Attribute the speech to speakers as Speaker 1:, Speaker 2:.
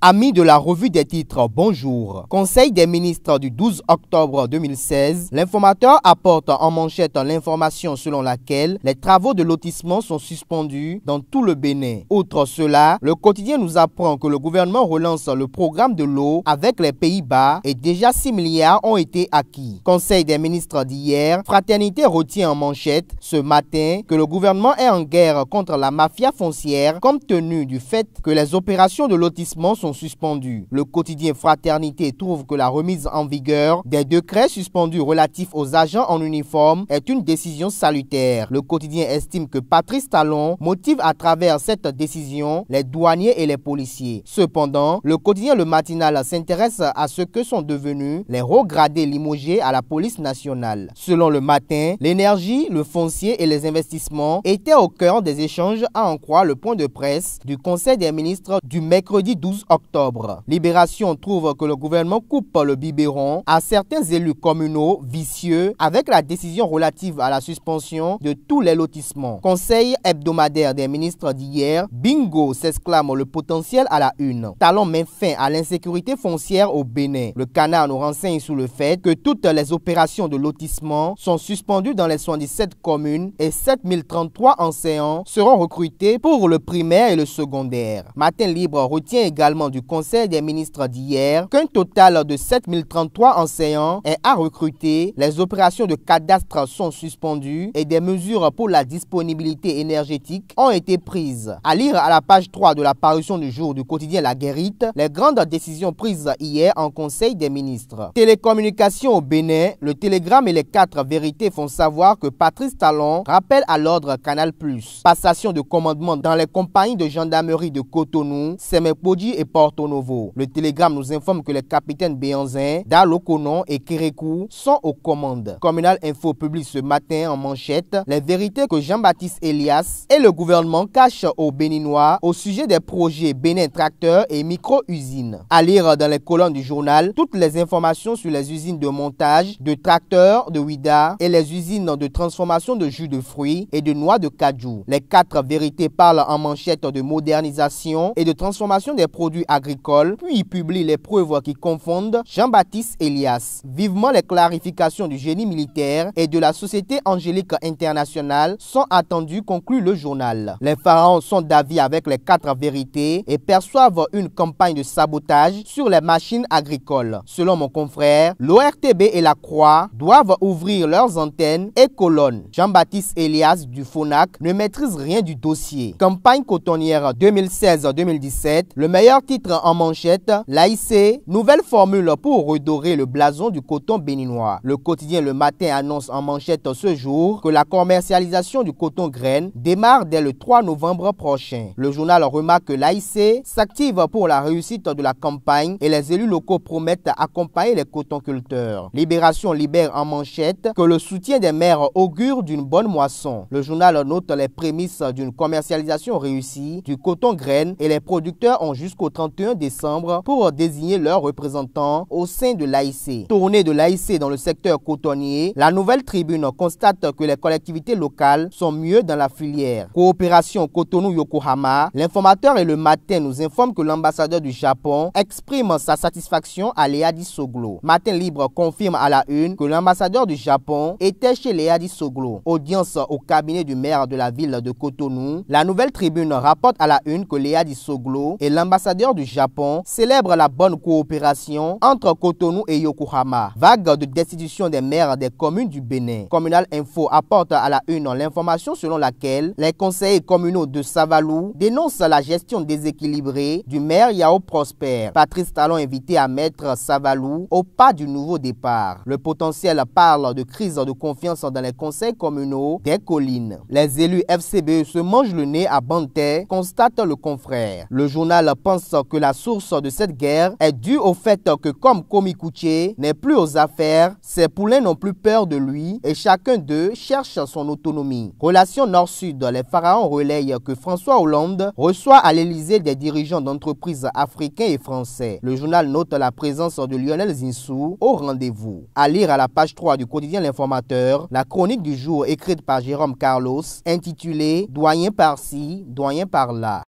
Speaker 1: Amis de la revue des titres, bonjour. Conseil des ministres du 12 octobre 2016, l'informateur apporte en manchette l'information selon laquelle les travaux de lotissement sont suspendus dans tout le Bénin. Outre cela, le quotidien nous apprend que le gouvernement relance le programme de l'eau avec les Pays-Bas et déjà 6 milliards ont été acquis. Conseil des ministres d'hier, Fraternité retient en manchette ce matin que le gouvernement est en guerre contre la mafia foncière compte tenu du fait que les opérations de lotissement sont le quotidien Fraternité trouve que la remise en vigueur des décrets suspendus relatifs aux agents en uniforme est une décision salutaire. Le quotidien estime que Patrice Talon motive à travers cette décision les douaniers et les policiers. Cependant, le quotidien Le Matinal s'intéresse à ce que sont devenus les regradés limogés à la police nationale. Selon le matin, l'énergie, le foncier et les investissements étaient au cœur des échanges à en croire le point de presse du Conseil des ministres du mercredi 12 octobre. Libération trouve que le gouvernement coupe le biberon à certains élus communaux vicieux avec la décision relative à la suspension de tous les lotissements. Conseil hebdomadaire des ministres d'hier, bingo s'exclame le potentiel à la une. Talon met fin à l'insécurité foncière au Bénin. Le canard nous renseigne sur le fait que toutes les opérations de lotissement sont suspendues dans les 77 communes et 7033 enseignants seront recrutés pour le primaire et le secondaire. Matin Libre retient également du Conseil des ministres d'hier qu'un total de 7033 enseignants est à recruter. Les opérations de cadastre sont suspendues et des mesures pour la disponibilité énergétique ont été prises. À lire à la page 3 de l'apparition parution du jour du quotidien La Guérite, les grandes décisions prises hier en Conseil des ministres. Télécommunications au Bénin, le télégramme et les quatre vérités font savoir que Patrice Talon rappelle à l'ordre Canal+. Passation de commandement dans les compagnies de gendarmerie de Cotonou, Semepodji et Porto Le télégramme nous informe que les capitaines Béanzin, Dalokonon et Kérékou sont aux commandes. Communal Info publie ce matin en manchette les vérités que Jean-Baptiste Elias et le gouvernement cachent aux Béninois au sujet des projets Bénin Tracteur et micro-usines. À lire dans les colonnes du journal toutes les informations sur les usines de montage, de tracteurs, de Ouida et les usines de transformation de jus de fruits et de noix de cajou. Les quatre vérités parlent en manchette de modernisation et de transformation des produits agricole, puis publie les preuves qui confondent Jean-Baptiste Elias. Vivement les clarifications du génie militaire et de la Société angélique internationale sont attendues, conclut le journal. Les pharaons sont d'avis avec les quatre vérités et perçoivent une campagne de sabotage sur les machines agricoles. Selon mon confrère, l'ORTB et la Croix doivent ouvrir leurs antennes et colonnes. Jean-Baptiste Elias du FONAC ne maîtrise rien du dossier. Campagne cotonnière 2016-2017, le meilleur titre en manchette, l'AIC, nouvelle formule pour redorer le blason du coton béninois. Le quotidien Le Matin annonce en manchette ce jour que la commercialisation du coton graine démarre dès le 3 novembre prochain. Le journal remarque que l'AIC s'active pour la réussite de la campagne et les élus locaux promettent d'accompagner les cotonculteurs. Libération libère en manchette que le soutien des maires augure d'une bonne moisson. Le journal note les prémices d'une commercialisation réussie du coton graine et les producteurs ont jusqu'au 30 décembre pour désigner leurs représentants au sein de l'AIC. Tournée de l'AIC dans le secteur cotonnier, la nouvelle tribune constate que les collectivités locales sont mieux dans la filière. Coopération Cotonou-Yokohama, l'informateur et le matin nous informe que l'ambassadeur du Japon exprime sa satisfaction à Léa Soglo. Matin Libre confirme à la une que l'ambassadeur du Japon était chez Léa Soglo. Audience au cabinet du maire de la ville de Cotonou, la nouvelle tribune rapporte à la une que Léa Soglo est l'ambassadeur du Japon célèbre la bonne coopération entre Cotonou et Yokohama. Vague de destitution des maires des communes du Bénin. Communal Info apporte à la une l'information selon laquelle les conseils communaux de Savalou dénoncent la gestion déséquilibrée du maire Yao Prosper. Patrice Talon invité à mettre Savalou au pas du nouveau départ. Le potentiel parle de crise de confiance dans les conseils communaux des collines. Les élus FCBE se mangent le nez à Banté, constate le confrère. Le journal pense que la source de cette guerre est due au fait que comme Kouché, n'est plus aux affaires, ses poulains n'ont plus peur de lui et chacun d'eux cherche son autonomie. Relation Nord-Sud, les pharaons relayent que François Hollande reçoit à l'Elysée des dirigeants d'entreprises africains et français. Le journal note la présence de Lionel Zinsou au rendez-vous. À lire à la page 3 du quotidien L'informateur, la chronique du jour écrite par Jérôme Carlos intitulée Doyen par-ci, doyen par-là.